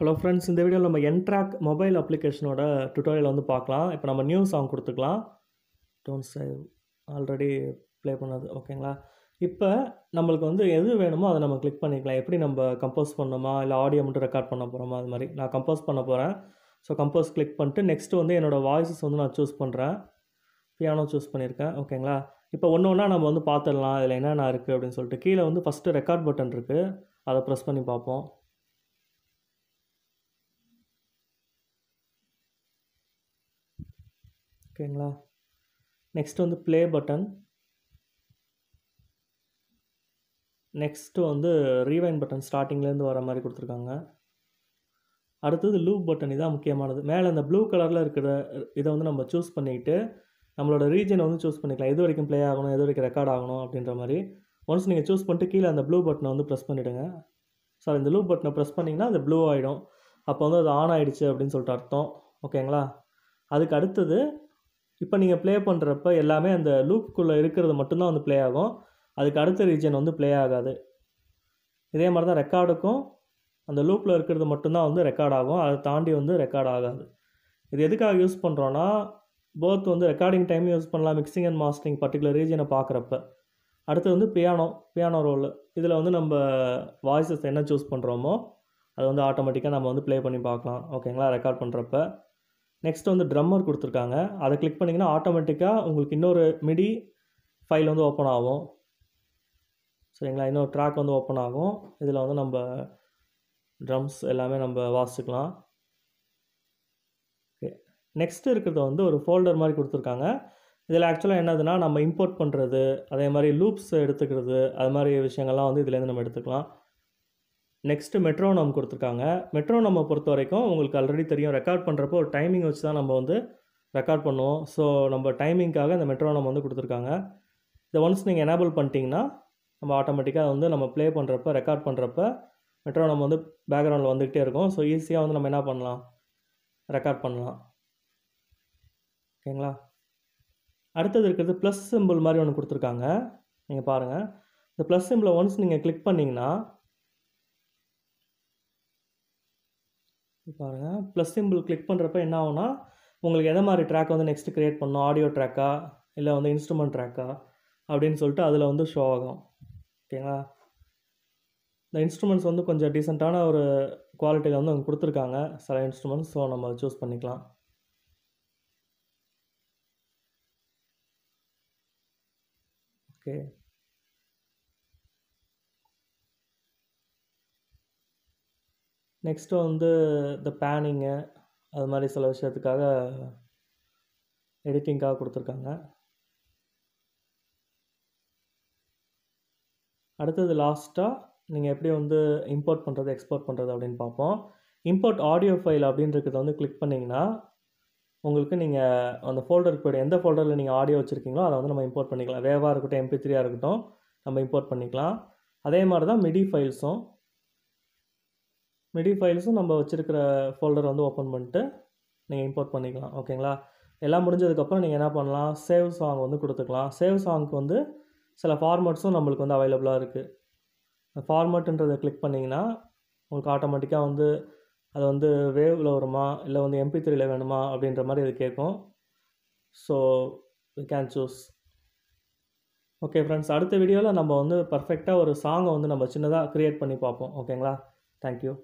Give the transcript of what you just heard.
hello friends இந்த வீடியோவில் நம்ம என்ட்ராக் மொபைல் அப்ளிகேஷனோட டுட்டோரியல் வந்து பார்க்கலாம் இப்போ நம்ம நியூ சாங் கொடுத்துக்கலாம் டோன்ட் சேவ் ஆல்ரெடி ப்ளே பண்ணது ஓகேங்களா இப்போ நம்மளுக்கு வந்து எது வேணுமோ அதை நம்ம கிளிக் பண்ணிக்கலாம் எப்படி நம்ம கம்போஸ் பண்ணோமா இல்லை ஆடியோ மட்டும் ரெக்கார்ட் பண்ண போகிறோமா அது மாதிரி நான் கம்போஸ் பண்ண போகிறேன் ஸோ கம்போஸ் கிளிக் பண்ணிட்டு நெக்ஸ்ட்டு வந்து என்னோடய வாய்ஸஸ் வந்து நான் சூஸ் பண்ணுறேன் பியானோ சூஸ் பண்ணியிருக்கேன் ஓகேங்களா இப்போ ஒன்று ஒன்றா நம்ம வந்து பார்த்துடலாம் இதில் என்னென்ன இருக்குது அப்படின்னு சொல்லிட்டு கீழே வந்து ஃபஸ்ட்டு ரெக்கார்ட் பட்டன் இருக்குது அதை ப்ரெஸ் பண்ணி பார்ப்போம் ஓகேங்களா நெக்ஸ்ட் வந்து ப்ளே பட்டன் நெக்ஸ்ட்டு வந்து ரீவைன் பட்டன் ஸ்டார்டிங்லேருந்து வர மாதிரி கொடுத்துருக்காங்க அடுத்தது லூப் பட்டன் இதான் முக்கியமானது மேலே அந்த ப்ளூ கலரில் இருக்கிற இதை வந்து நம்ம சூஸ் பண்ணிக்கிட்டு நம்மளோட ரீஜனை வந்து சூஸ் பண்ணிக்கலாம் எது வரைக்கும் ப்ளே ஆகணும் எது வரைக்கும் ரெக்கார்ட் ஆகணும் அப்படின்ற மாதிரி ஒன்ஸ் நீங்கள் சூஸ் பண்ணிட்டு கீழே அந்த ப்ளூ பட்டனை வந்து ப்ரெஸ் பண்ணிவிடுங்க சார் இந்த லூப் பட்டனை ப்ரெஸ் பண்ணிங்கன்னா அது ப்ளூ ஆகிடும் அப்போ வந்து அது ஆன் ஆகிடுச்சு அப்படின்னு சொல்லிட்டு அர்த்தம் ஓகேங்களா அதுக்கு அடுத்தது இப்போ நீங்கள் ப்ளே பண்ணுறப்ப எல்லாமே அந்த லூப்புக்குள்ளே இருக்கிறது மட்டும்தான் வந்து ப்ளே ஆகும் அதுக்கு அடுத்த ரீஜன் வந்து ப்ளே ஆகாது இதே மாதிரி தான் ரெக்கார்டுக்கும் அந்த லூப்பில் இருக்கிறது மட்டும்தான் வந்து ரெக்கார்ட் ஆகும் அதை தாண்டி வந்து ரெக்கார்ட் ஆகாது இது எதுக்காக யூஸ் பண்ணுறோன்னா போத் வந்து ரெக்கார்டிங் டைம் யூஸ் பண்ணலாம் மிக்சிங் அண்ட் மாஸ்டரிங் பர்டிகுலர் ரீஜனை பார்க்குறப்ப அடுத்து வந்து பியானோ பியானோ ரோல் இதில் வந்து நம்ம வாய்ஸஸ் என்ன சூஸ் பண்ணுறோமோ அது வந்து ஆட்டோமேட்டிக்காக நம்ம வந்து ப்ளே பண்ணி பார்க்கலாம் ஓகேங்களா ரெக்கார்ட் பண்ணுறப்ப நெக்ஸ்ட் வந்து ட்ரம்மர் கொடுத்துருக்காங்க அதை கிளிக் பண்ணிங்கன்னா ஆட்டோமேட்டிக்காக உங்களுக்கு இன்னொரு மிடி ஃபைல் வந்து ஓப்பன் ஆகும் சரிங்களா இன்னொரு ட்ராக் வந்து ஓப்பன் ஆகும் இதில் வந்து நம்ம ட்ரம்ஸ் எல்லாமே நம்ம வாசிக்கலாம் ஓகே நெக்ஸ்ட் இருக்கிறது வந்து ஒரு ஃபோல்டர் மாதிரி கொடுத்துருக்காங்க இதில் ஆக்சுவலாக என்னதுன்னா நம்ம இம்போர்ட் பண்ணுறது அதே மாதிரி லூப்ஸ் எடுத்துக்கிறது அது மாதிரி விஷயங்கள்லாம் வந்து இதுலேருந்து நம்ம எடுத்துக்கலாம் நெக்ஸ்ட்டு மெட்ரோனம் கொடுத்துருக்காங்க நம்ம பொறுத்த வரைக்கும் உங்களுக்கு ஆல்ரெடி தெரியும் ரெக்கார்ட் பண்ணுறப்போ ஒரு டைமிங் வச்சு தான் நம்ம வந்து ரெக்கார்ட் பண்ணுவோம் ஸோ நம்ம டைமிங்க்காக இந்த மெட்ரோனம் வந்து கொடுத்துருக்காங்க இதை ஒன்ஸ் நீங்கள் எனேபிள் பண்ணிட்டீங்கன்னா நம்ம ஆட்டோமேட்டிக்காக வந்து நம்ம ப்ளே பண்ணுறப்ப ரெக்கார்ட் பண்ணுறப்ப மெட்ரோனம் வந்து பேக்ரவுண்டில் வந்துக்கிட்டே இருக்கும் ஸோ ஈஸியாக வந்து நம்ம என்ன பண்ணலாம் ரெக்கார்ட் பண்ணலாம் ஓகேங்களா அடுத்தது இருக்கிறது ப்ளஸ் சிம்பிள் மாதிரி ஒன்று கொடுத்துருக்காங்க நீங்கள் பாருங்கள் இந்த ப்ளஸ் சிம்பிளை ஒன்ஸ் நீங்கள் கிளிக் பண்ணிங்கன்னா பாருங்கள் ப்ளஸ் சிம்பிள் கிளிக் பண்ணுறப்ப என்ன ஆகும்னா உங்களுக்கு எதை மாதிரி ட்ராக் வந்து நெக்ஸ்ட்டு க்ரியேட் பண்ணணும் ஆடியோ ட்ராக்கா இல்லை வந்து இன்ஸ்ட்ருமெண்ட் ட்ராக்கா அப்படின்னு சொல்லிட்டு அதில் வந்து ஷோ ஆகும் ஓகேங்களா இந்த இன்ஸ்ட்ருமெண்ட்ஸ் வந்து கொஞ்சம் டீசெண்டான ஒரு குவாலிட்டியில் வந்து அவங்க கொடுத்துருக்காங்க சில இன்ஸ்ட்ருமெண்ட்ஸ் ஸோ நம்ம சூஸ் பண்ணிக்கலாம் ஓகே நெக்ஸ்ட்டு வந்து இந்த பேனிங்கு அது மாதிரி சில விஷயத்துக்காக எடிட்டிங்காக கொடுத்துருக்காங்க அடுத்தது லாஸ்ட்டாக நீங்கள் எப்படி வந்து இம்போர்ட் பண்ணுறது எக்ஸ்போர்ட் பண்ணுறது அப்படின்னு பார்ப்போம் இம்போர்ட் ஆடியோ ஃபைல் அப்படின்றத வந்து கிளிக் பண்ணிங்கன்னா உங்களுக்கு நீங்கள் அந்த ஃபோல்டருக்கு போய்ட்டு எந்த ஃபோல்டரில் நீங்கள் ஆடியோ வச்சுருக்கீங்களோ அதை வந்து நம்ம இம்போர்ட் பண்ணிக்கலாம் வேவாக இருக்கட்டும் எம்பி த்ரீயாக இருக்கட்டும் நம்ம இம்போர்ட் பண்ணிக்கலாம் அதே மாதிரி தான் மிடி ஃபைல்ஸும் மிடி ஃபைல்ஸும் நம்ம வச்சுருக்கிற ஃபோல்டர் வந்து ஓப்பன் பண்ணிட்டு நீங்கள் இம்போர்ட் பண்ணிக்கலாம் ஓகேங்களா எல்லாம் முடிஞ்சதுக்கப்புறம் நீங்கள் என்ன பண்ணலாம் சேவ் சாங் வந்து கொடுத்துக்கலாம் சேவ் சாங்க்கு வந்து சில ஃபார்மேட்ஸும் நம்மளுக்கு வந்து அவைலபிளாக இருக்குது ஃபார்மேட்டுன்றதை கிளிக் பண்ணிங்கன்னா உங்களுக்கு ஆட்டோமேட்டிக்காக வந்து அது வந்து வேவில் வருமா இல்லை வந்து எம்பி த்ரீயில் வேணுமா அப்படின்ற மாதிரி இது கேட்கும் so we can choose okay friends அடுத்த வீடியோவில் நம்ம வந்து பர்ஃபெக்டாக ஒரு சாங்கை வந்து நம்ம சின்னதாக க்ரியேட் பண்ணி பார்ப்போம் ஓகேங்களா தேங்க்யூ